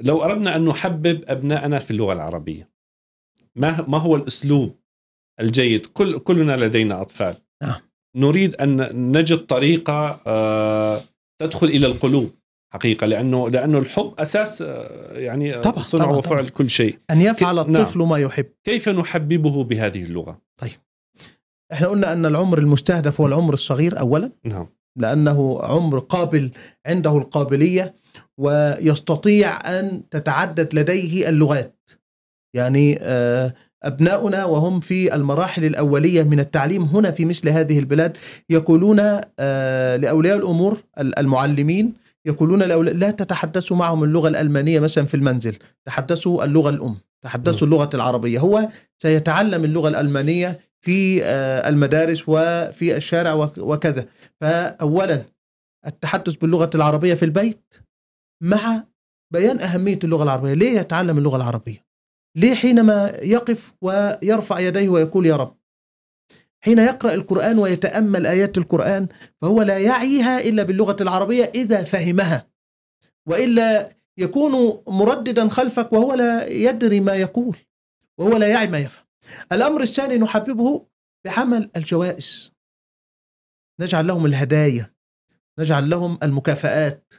لو أردنا أن نحبب أبنائنا في اللغة العربية ما ما هو الأسلوب الجيد كل كلنا لدينا أطفال نعم. نريد أن نجد طريقة آه، تدخل إلى القلوب حقيقة لأنه لأنه الحب أساس آه، يعني آه، طبعا صنع طبعا وفعل طبعا. كل شيء أن يفعل نعم. الطفل نعم. ما يحب كيف نحببه بهذه اللغة؟ طيب احنا قلنا أن العمر المستهدف هو العمر الصغير أولا نعم لأنه عمر قابل عنده القابلية ويستطيع أن تتعدد لديه اللغات يعني آه، أبناؤنا وهم في المراحل الأولية من التعليم هنا في مثل هذه البلاد يقولون آه، لأولياء الأمور المعلمين يقولون لا تتحدثوا معهم اللغة الألمانية مثلا في المنزل تحدثوا اللغة الأم تحدثوا نعم. اللغة العربية هو سيتعلم اللغة الألمانية في آه، المدارس وفي الشارع وكذا فأولا التحدث باللغة العربية في البيت مع بيان أهمية اللغة العربية ليه يتعلم اللغة العربية ليه حينما يقف ويرفع يديه ويقول يا رب حين يقرأ القرآن ويتأمل آيات القرآن فهو لا يعيها إلا باللغة العربية إذا فهمها وإلا يكون مرددا خلفك وهو لا يدري ما يقول وهو لا يعي ما يفهم الأمر الثاني نحببه بعمل الجوائز نجعل لهم الهدايا نجعل لهم المكافآت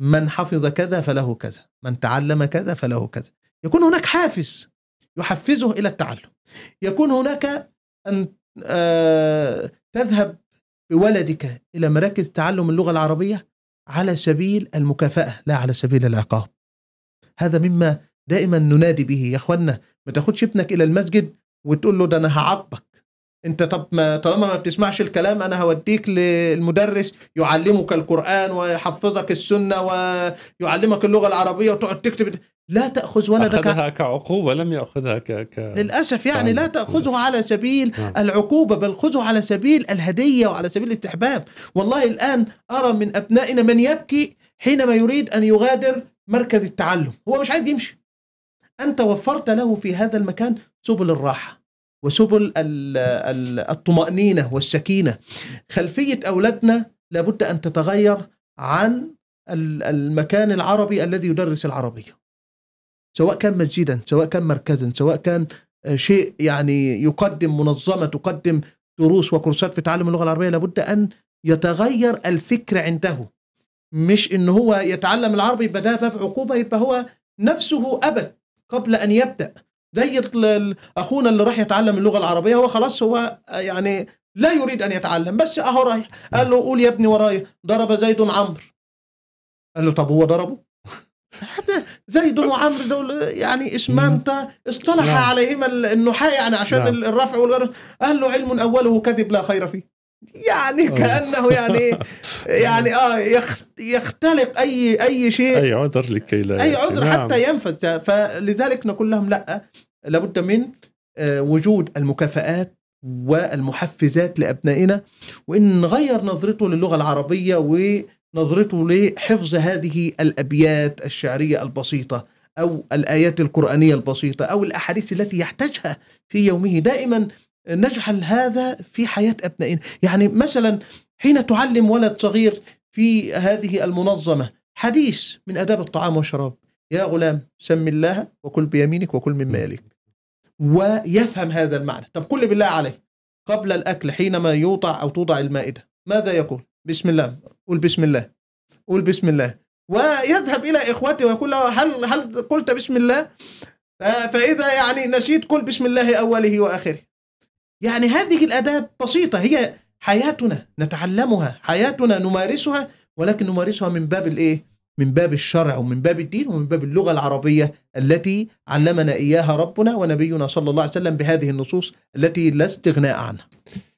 من حفظ كذا فله كذا من تعلم كذا فله كذا يكون هناك حافز يحفزه إلى التعلم يكون هناك أن آه، تذهب بولدك إلى مراكز تعلم اللغة العربية على سبيل المكافأة لا على سبيل العقاب هذا مما دائما ننادي به يا اخوانا ما تاخدش ابنك الى المسجد وتقول له ده انا هعاقبك انت طب ما طالما ما بتسمعش الكلام انا هوديك للمدرس يعلمك القران ويحفظك السنه ويعلمك اللغه العربيه وتقعد تكتب لا تاخذ ولدك اخذها كعقوبه لم ياخذها ك... ك... للاسف يعني لا تاخذه على سبيل نعم. العقوبه بل خذه على سبيل الهديه وعلى سبيل الاستحباب والله الان ارى من ابنائنا من يبكي حينما يريد ان يغادر مركز التعلم هو مش عايز يمشي انت وفرت له في هذا المكان سبل الراحه وسبل الطمأنينة والسكينة خلفية أولادنا لابد أن تتغير عن المكان العربي الذي يدرس العربية سواء كان مسجدا سواء كان مركزا سواء كان آه، شيء يعني يقدم منظمة تقدم دروس وكورسات في تعلم اللغة العربية لابد أن يتغير الفكر عنده مش ان هو يتعلم العربي بدافع عقوبه يبقى هو نفسه أبد قبل ان يبدا زي اخونا اللي راح يتعلم اللغه العربيه هو خلاص هو آه، يعني لا يريد ان يتعلم بس اهو رايح قال له قول يا ابني ورايا ضرب زيد عمرو قال له طب هو ضربه زيد وعمرو دول يعني اسمان اصطلح نعم. عليهما النحاة يعني عشان نعم. لا. الرفع والجر قال له علم اوله كذب لا خير فيه يعني كانه يعني يعني اه يختلق اي اي شيء اي عذر لكي لا اي عذر نعم. حتى ينفذ فلذلك نقول لهم لا لابد من آه، وجود المكافآت والمحفزات لابنائنا وان نغير نظرته للغه العربيه ونظرته لحفظ هذه الابيات الشعريه البسيطه او الايات القرانيه البسيطه او الاحاديث التي يحتاجها في يومه دائما نجعل هذا في حياة أبنائنا يعني مثلا حين تعلم ولد صغير في هذه المنظمة حديث من آداب الطعام والشراب يا غلام سم الله وكل بيمينك وكل مما يليك ويفهم هذا المعنى طب كل بالله عليه قبل الأكل حينما يوضع أو توضع المائدة ماذا يقول بسم الله قول بسم الله قول بسم الله ويذهب إلى إخوته ويقول له هل, هل قلت بسم الله فإذا يعني نسيت قل بسم الله أوله وآخره يعني هذه الآداب بسيطة هي حياتنا نتعلمها حياتنا نمارسها ولكن نمارسها من باب الايه من باب الشرع ومن باب الدين ومن باب اللغة العربية التي علمنا إياها ربنا ونبينا صلى الله عليه وسلم بهذه النصوص التي لا استغناء عنها